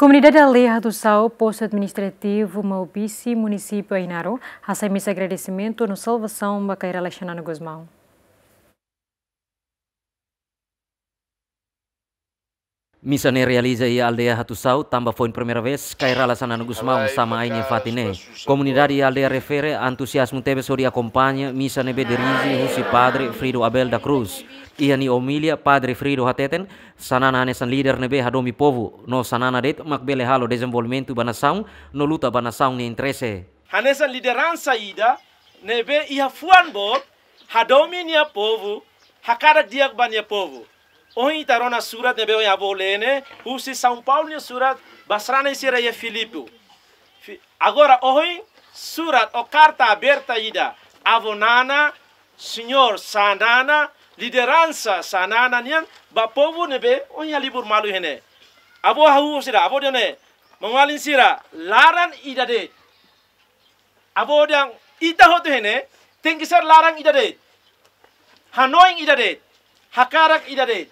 Comunidade Aleja do Sal, posto administrativo Maubice, município Ainaro, recebe esse agradecimento no Salvação Baqueira Alexandre Guzmão. Misane realiza aldea hatu saut tamba foi a primeira vez Cairala Sanano maung sama aini Fatine. Comunidade e aldeia refere entusiasmo teve sobre acompanha Misane Bederizi husi Padre Frido Abel da Cruz. Ia ni omilia Padre Frido Hateten sanana ane san líder nebe hadomi povo no sanana det makbele halo bana saung no luta bana saung ni interese Hanesan liderança ida nebe ia fuan bo hadomi nia povo hakara diak bania povo. Ohi tarona surat nebe beo ya bolene, usi São Paulo ne surat basrana isi ye Filippo. Agora ohi surat o carta aberta ida avonana senhor sanana lideransa, sanana nian ba povo nebe ya libur malu hene. Abo hau sira abo ne. mengalin sira laran ida de. Abo dang ita hotu hene tengkisar larang ida de. Hanoi ida de. Hakarak ida de.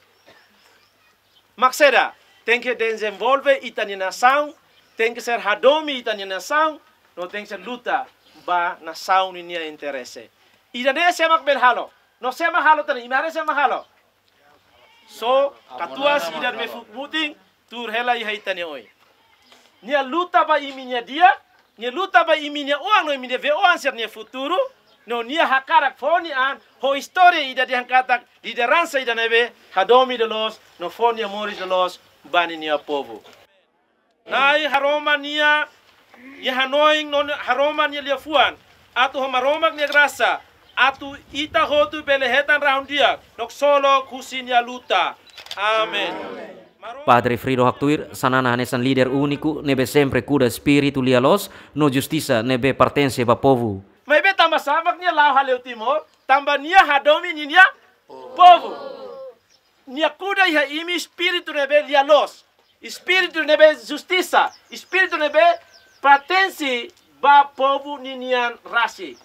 Maxera, tem que desenvolver itanianação, tem que ser radome itanianação, não tem que ser luta ba nação ni niya interesse. Ida de siya makbelhalo. No siya mahalo tani, imare siya mahalo. So, katuas ida me futmuting, tur hela iha itani oi. Nia luta ba iminya dia, nia luta ba iminya oang no iminya ve oang ser nia futuro, no nia hakarak foni an ho histori ida di hankatak di deransa ida nebe hadomi de los no foni amoris de los bani nia povo nai haroma nia ya hanoing non haroma nia liafuan atu homaromak nia grasa atu ita hotu belehetan rahundia nok solo kusinia luta amen, amen. Padre Frido Haktuir, sanana hanesan leader uniku, nebe sempre kuda espírito lialos, no justisa nebe partense ba povo sama sabaknya lau haleu timor tambah nia hadomi nia povo nia kuda iha imi spiritu nebe dia los spiritu nebe justisa, spiritu nebe pratensi ba povo ninian rasi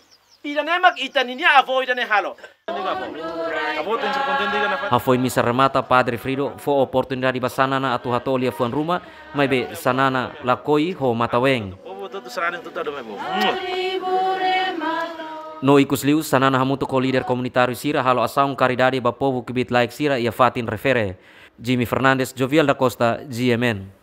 nemak ita ninia avo irane halo. Hafoi misa remata Padre Frido fo oportunidade basanana atu hatolia fuan ruma maibe sanana lakoi ho mataweng. tutu No ikus liu sanana hamutu ko leader komunitari sira halo asaung karidade ba kibit like sira ia fatin refere. Jimmy Fernandez, Jovial da Costa, GMN.